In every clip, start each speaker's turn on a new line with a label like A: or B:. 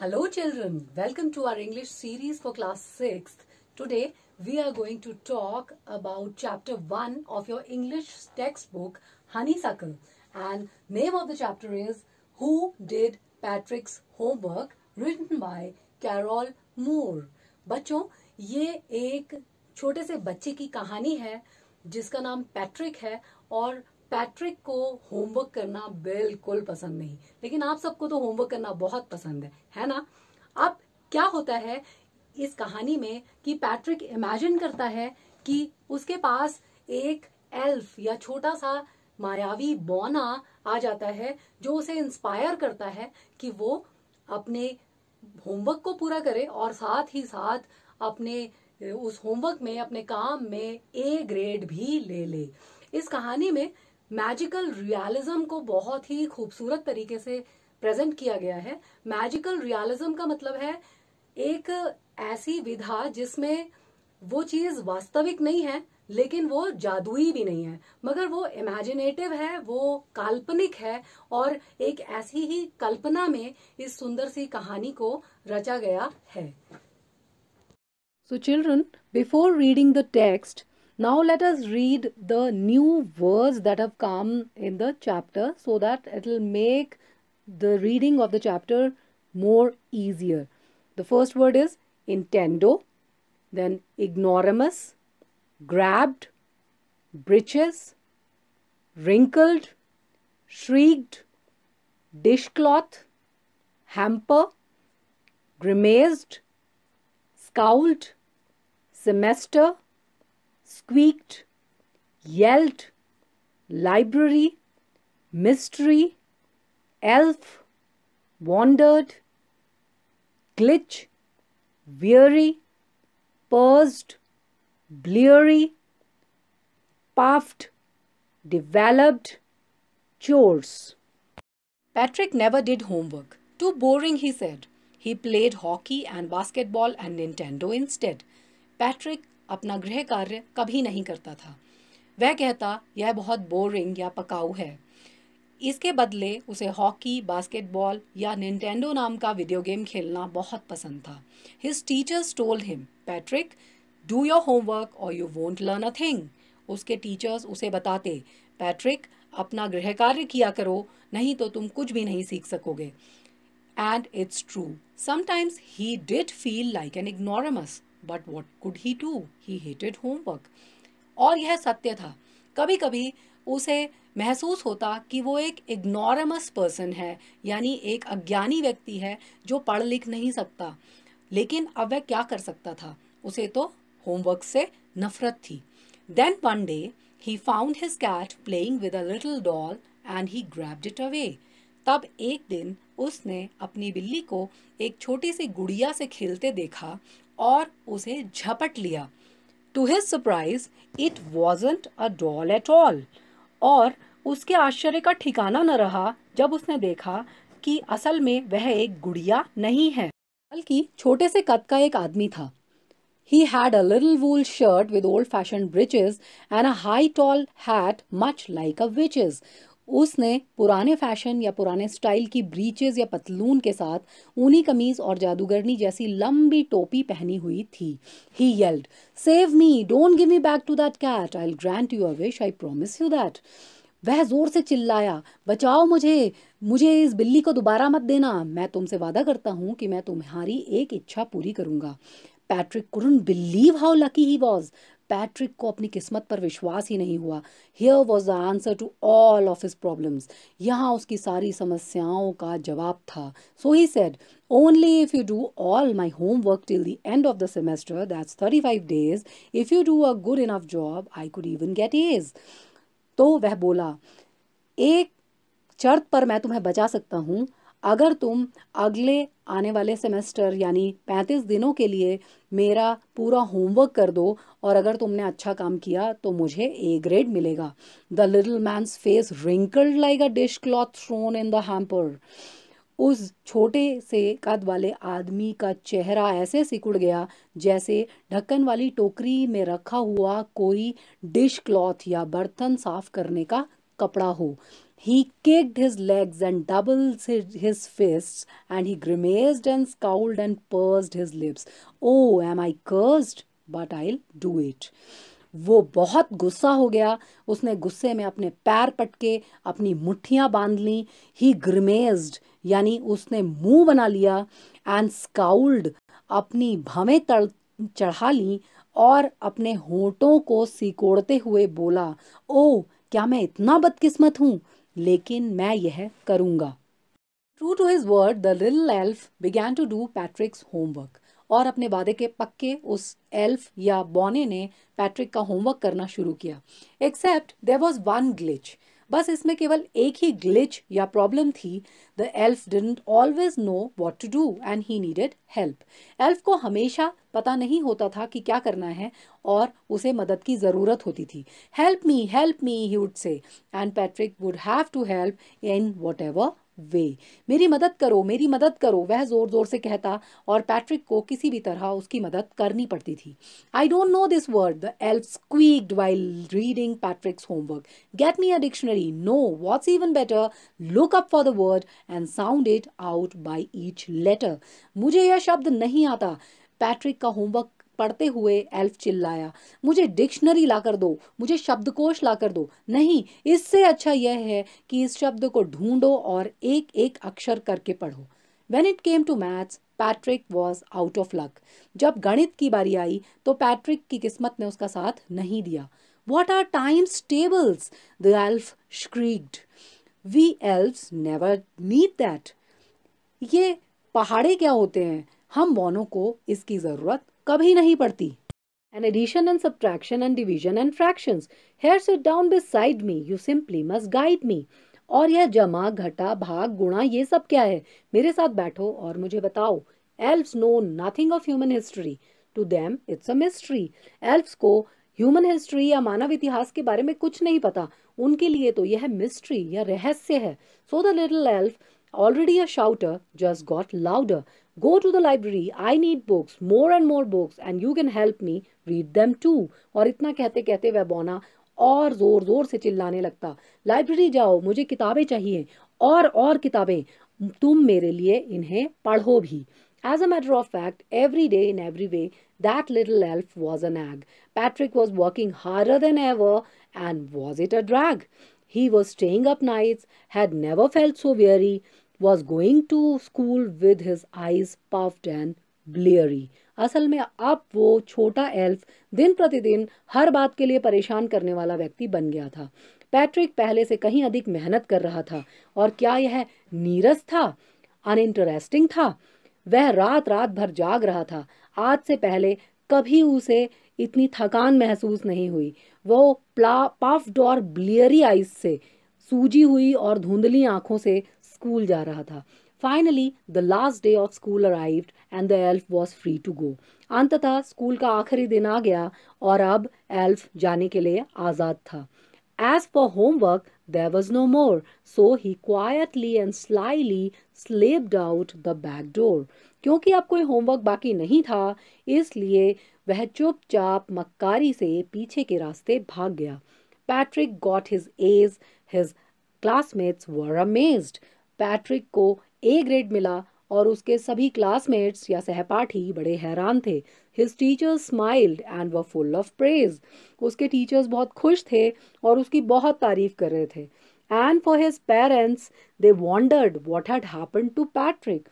A: Hello children, welcome to our English series for class 6th. Today we are going to talk about chapter 1 of your English textbook Honeysuckle and name of the chapter is Who Did Patrick's Homework written by Carol Moore. बच्चों ye ek chote se bacche ki kahani hai jiska naam patrick hai aur Patrick को homework करना बिल्कुल पसंद नहीं लेकिन आप सबको तो होमवर्क करना बहुत पसंद है है ना अब क्या होता है इस कहानी में कि पैट्रिक इमेजिन करता है कि उसके पास एक एल्फ या छोटा सा मायावी बौना आ जाता है जो उसे इंस्पायर करता है कि वो अपने होमवर्क को पूरा करे और साथ ही साथ अपने उस होमवर्क में अपने काम में ए ग्रेड भी ले ले इस कहानी में मैजिकल रियलिज्म को बहुत ही खूबसूरत तरीके से प्रेजेंट किया गया है मैजिकल रियलिज्म का मतलब है एक ऐसी विधा जिसमें वो चीज वास्तविक नहीं है लेकिन वो जादुई भी नहीं है मगर वो इमेजिनेटिव है वो काल्पनिक है और एक ऐसी ही कल्पना में इस सुंदर सी कहानी को रचा गया है so children before reading the text Now let us read the new words that have come in the chapter so that it will make the reading of the chapter more easier. The first word is intendo, then ignoramus, grabbed, breeches, wrinkled, shrieked, dishcloth, hamper, grimaced, scowled, semester, squeaked, yelled, library, mystery, elf, wandered, glitch, weary, paused, bleary, puffed, developed, chores. Patrick never did homework. Too boring, he said. He played hockey and basketball and Nintendo instead. Patrick अपना गृह कार्य कभी नहीं करता था वह कहता यह बहुत बोरिंग या पकाऊ है इसके बदले उसे हॉकी बास्केटबॉल या निंटेंडो नाम का वीडियो गेम खेलना बहुत पसंद था his teachers told him Patrick do your homework और you won't learn a thing उसके टीचर्स उसे बताते पैट्रिक अपना गृह कार्य किया करो नहीं तो तुम कुछ भी नहीं सीख सकोगे and it's true sometimes he did feel like an ignoramus but what could he do he hated homework और यह सत्य था कभी कभी उसे महसूस होता कि वो एक इग्नोरमस पर्सन है यानी एक अज्ञानी व्यक्ति है जो पढ़ लिख नहीं सकता लेकिन अब वह क्या कर सकता था उसे तो होमवर्क से नफरत थी then one day he found his cat playing with a little doll and he grabbed it away तब एक दिन उसने अपनी बिल्ली को एक छोटी सी गुड़िया से खेलते देखा और उसे झपट लिया to his surprise it wasn't a doll at all और उसके आश्चर्य का ठिकाना न रहा जब उसने देखा कि असल में वह एक गुड़िया नहीं है बल्कि छोटे से कद का एक आदमी था He had a little wool shirt with old fashioned breeches and a high tall hat, much like a witch's. उसने पुराने फैशन या पुराने स्टाइल की ब्रीचेज या पतलून के साथ ऊनी कमीज और जादूगरनी जैसी लंबी टोपी पहनी हुई थी he yelled save me don't give me back to that cat I grant you a wish I promise you that वह जोर से चिल्लाया बचाओ मुझे मुझे इस बिल्ली को दोबारा मत देना मैं तुमसे वादा करता हूँ कि मैं तुम्हारी एक इच्छा पूरी करूँगा Patrick couldn't believe how lucky he was Patrick को अपनी किस्मत पर विश्वास ही नहीं हुआ here was the answer to all of his problems यहाँ उसकी सारी समस्याओं का जवाब था so he said only if you do all my homework till the end of the semester that's thirty five days if you do a good enough job I could even get is तो वह बोला एक शर्त पर मैं तुम्हें बचा सकता हूँ अगर तुम अगले आने वाले सेमेस्टर यानी पैंतीस दिनों के लिए मेरा पूरा होमवर्क कर दो और अगर तुमने अच्छा काम किया तो मुझे ए ग्रेड मिलेगा the little man's face wrinkled like a dishcloth thrown in the hamper उस छोटे से कद वाले आदमी का चेहरा ऐसे सिकुड़ गया जैसे ढक्कन वाली टोकरी में रखा हुआ कोई डिश क्लॉथ या बर्तन साफ करने का कपड़ा हो He kicked his legs and doubled his fists, and he grimaced and scowled and pursed his lips. Oh, am I cursed? But I'll do it. वो बहुत गुस्सा हो गया उसने गुस्से में अपने पैर पटके अपनी मुठ्ठियाँ बांध लीं ही ग्रिमेज्ड यानी उसने मुंह बना लिया एंड स्काउल्ड अपनी भवें तड़ चढ़ा ली और अपने होठों को सिकोड़ते हुए बोला ओ oh, क्या मैं इतना बदकिस्मत हूँ लेकिन मैं यह करूंगा true to his word the lil elf began to do Patrick's homework और अपने वादे के पक्के उस एल्फ या बॉने ने पैट्रिक का होमवर्क करना शुरू किया except there was one glitch बस इसमें केवल एक ही ग्लिच या प्रॉब्लम थी the elf didn't always know what to do and he needed help elf को हमेशा पता नहीं होता था कि क्या करना है और उसे मदद की ज़रूरत होती थी help me help me he would say and Patrick would have to help in whatever way मेरी मदद करो मेरी मदद करो वह ज़ोर ज़ोर से कहता और पैट्रिक को किसी भी तरह उसकी मदद करनी पड़ती थी I don't know this word the elf squeaked while reading Patrick's homework get me a dictionary no what's even better look up for the word and sound it out by each letter मुझे यह शब्द नहीं आता Patrick का homework पढ़ते हुए elf चिल्लाया मुझे डिक्शनरी ला कर दो मुझे शब्दकोश ला कर दो नहीं इससे अच्छा यह है कि इस शब्द को ढूंढो और एक एक अक्षर करके पढ़ो when it came to maths Patrick was out of luck जब गणित की बारी आई तो पैट्रिक की किस्मत ने उसका साथ नहीं दिया what are times tables the elf shrugged we elf never need that ये पहाड़े क्या होते हैं हम मोनो को इसकी ज़रूरत कभी नहीं पड़ती An addition and subtraction and division and fractions. Here sit down beside me you simply must guide me और यह जमा घटा भाग गुणा ये सब क्या है मेरे साथ बैठो और मुझे बताओ elves know nothing of human history to them it's a mystery elves को ह्यूमन हिस्ट्री या मानव इतिहास के बारे में कुछ नहीं पता उनके लिए तो यह मिस्ट्री या रहस्य है so the little elf already a shouter just got louder Go to the library. I need books, more and more books, and you can help me read them too. और इतना कहते कहते वह बौना और ज़ोर ज़ोर से चिल्लाने लगता लाइब्रेरी जाओ मुझे किताबें चाहिए और और किताबें तुम मेरे लिए इन्हें पढ़ो भी As a matter of fact, every day in every way, that little elf was an egg. Patrick was working harder than ever, and was it a drag? He was staying up nights, had never felt so weary, was going to school with his eyes puffed and bleary असल में अब वो छोटा elf दिन प्रतिदिन हर बात के लिए परेशान करने वाला व्यक्ति बन गया था पैट्रिक पहले से कहीं अधिक मेहनत कर रहा था और क्या यह नीरस था अनइंटरेस्टिंग था वह रात रात भर जाग रहा था आज से पहले कभी उसे इतनी थकान महसूस नहीं हुई वो प्ला पफ्ड और ब्लियरी आइज से सूजी हुई और धुंधली आंखों से स्कूल जा रहा था finally the last day of school arrived and the elf was free to go अंततः स्कूल का आखिरी दिन आ गया और अब एल्फ जाने के लिए आज़ाद था as for homework there was no more so he quietly and slyly slipped out the back door क्योंकि अब कोई होमवर्क बाकी नहीं था इसलिए वह चुपचाप मक्कारी से पीछे के रास्ते भाग गया Patrick got his A's his classmates were amazed Patrick को ए ग्रेड मिला और उसके सभी क्लासमेट्स या सहपाठी बड़े हैरान थे his teachers smiled and were full of praise उसके टीचर्स बहुत खुश थे और उसकी बहुत तारीफ कर रहे थे and for his parents they wondered what had happen to Patrick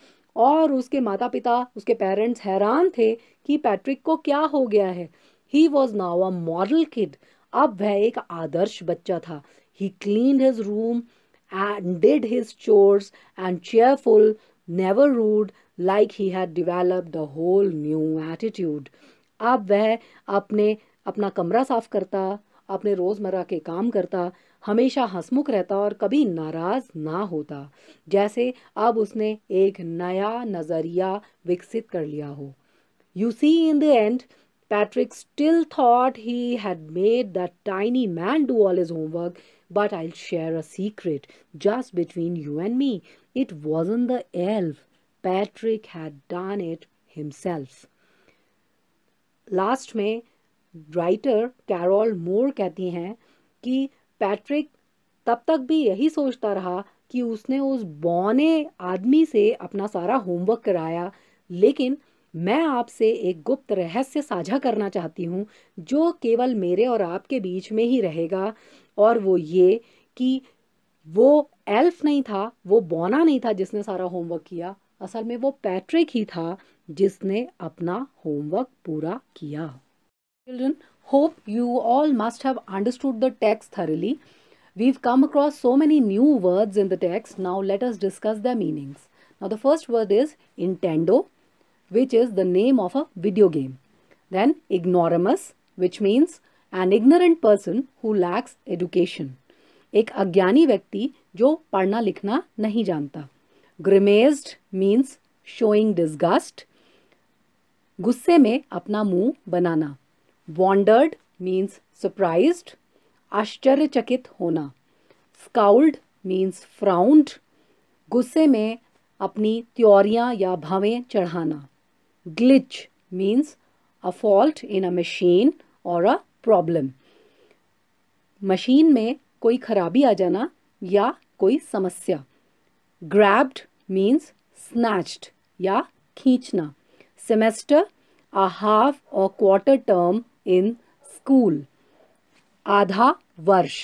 A: और उसके माता पिता उसके पेरेंट्स हैरान थे कि पैट्रिक को क्या हो गया है he was now a model kid अब वह एक आदर्श बच्चा था he clean his room and did his chores and cheerful, never rude, like he had developed the whole new attitude. अब वह अपने अपना कमरा साफ करता अपने रोज़मर्रा ke kaam karta hamesha हंसमुख rehta aur kabhi naraz na hota jaise ab usne ek naya nazariya viksit kar liya ho you see in the end Patrick still thought he had made that tiny man do all his homework But I'll share a secret just between you and me. It wasn't the elf. Patrick had done it himself. Last में writer Carol Moore कहती हैं कि Patrick तब तक भी यही सोचता रहा कि उसने उस बौने आदमी से अपना सारा होमवर्क कराया लेकिन मैं आपसे एक गुप्त रहस्य साझा करना चाहती हूँ जो केवल मेरे और आपके बीच में ही रहेगा और वो ये कि वो एल्फ नहीं था वो बोना नहीं था जिसने सारा होमवर्क किया असल में वो पैट्रिक ही था जिसने अपना होमवर्क पूरा किया children hope you all must have understood the text thoroughly we have come across so many new words in the text now let us discuss the meanings now the first word is Nintendo which is the name of a video game then ignoramus which means an ignorant person who lacks education एक अज्ञानी व्यक्ति जो पढ़ना लिखना नहीं जानता ग्रिमेज्ड means showing डिजगस्ट गुस्से में अपना मुंह बनाना वॉन्डर्ड मीन्स सरप्राइज आश्चर्यचकित होना स्काउल्ड मीन्स फ्राउंड गुस्से में अपनी त्योरियाँ या भावें चढ़ाना glitch means a fault in a machine और अ प्रॉब्लम मशीन में कोई खराबी आ जाना या कोई समस्या ग्रैब्ड मीन्स स्नैच्ड या खींचना सेमेस्टर अ हाफ और क्वार्टर टर्म इन स्कूल आधा वर्ष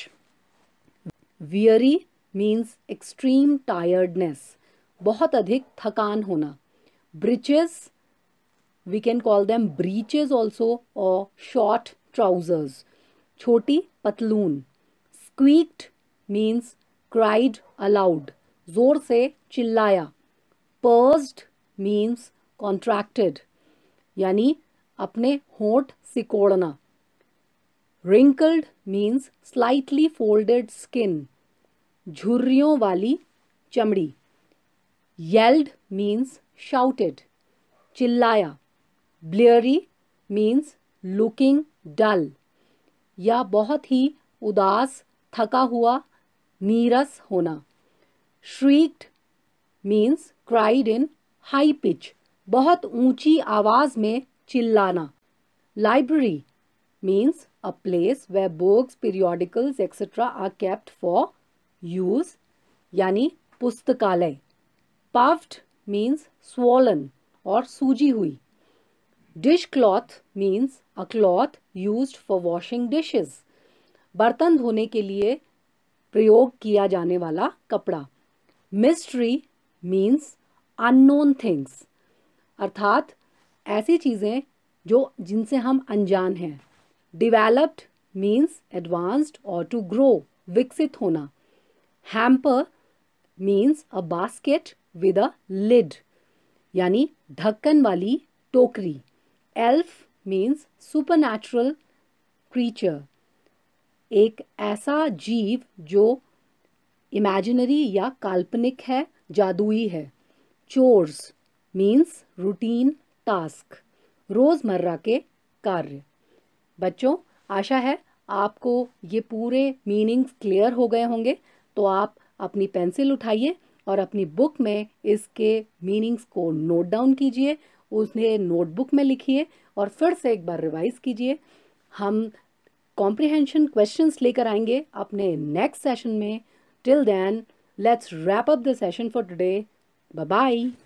A: वियरी मीन्स एक्सट्रीम टायर्डनेस बहुत अधिक थकान होना breeches we can call them breeches also और short trousers choti patloon squeaked means cried aloud जोर से चिल्लाया पर्स्ड मीन्स कॉन्ट्रैक्टेड यानी अपने होंठ सिकोड़ना wrinkled means slightly folded skin झुर्रियों वाली चमड़ी येल्ड मीन्स शाउटेड चिल्लाया ब्लेयरी मीन्स लुकिंग डल या बहुत ही उदास थका हुआ नीरस होना shrieked means cried in high pitch बहुत ऊंची आवाज में चिल्लाना library means a place where books periodicals etcetera are kept for use यानी पुस्तकालय पफ्ड मीन्स स्वॉलन और सूजी हुई dish cloth means a cloth used for washing dishes बर्तन धोने के लिए प्रयोग किया जाने वाला कपड़ा मिस्ट्री मीन्स अननोन थिंग्स अर्थात ऐसी चीज़ें जो जिनसे हम अनजान हैं डिवेलप्ड मीन्स एडवांस्ड और टू ग्रो विकसित होना hamper means a basket with a lid यानी ढक्कन वाली टोकरी एल्फ सुपर नेचुरल क्रीचर एक ऐसा जीव जो इमेजिनरी या काल्पनिक है जादुई है चोर्स मीन्स रूटीन टास्क रोज़मर्रा के कार्य बच्चों आशा है आपको ये पूरे मीनिंग्स क्लियर हो गए होंगे तो आप अपनी पेंसिल उठाइए और अपनी बुक में इसके मीनिंग्स को नोट डाउन कीजिए उन्हें नोटबुक में लिखिए और फिर से एक बार रिवाइज़ कीजिए हम कॉम्प्रिहेंशन क्वेश्चंस लेकर आएंगे अपने नेक्स्ट सेशन में till then let's wrap up the session for today bye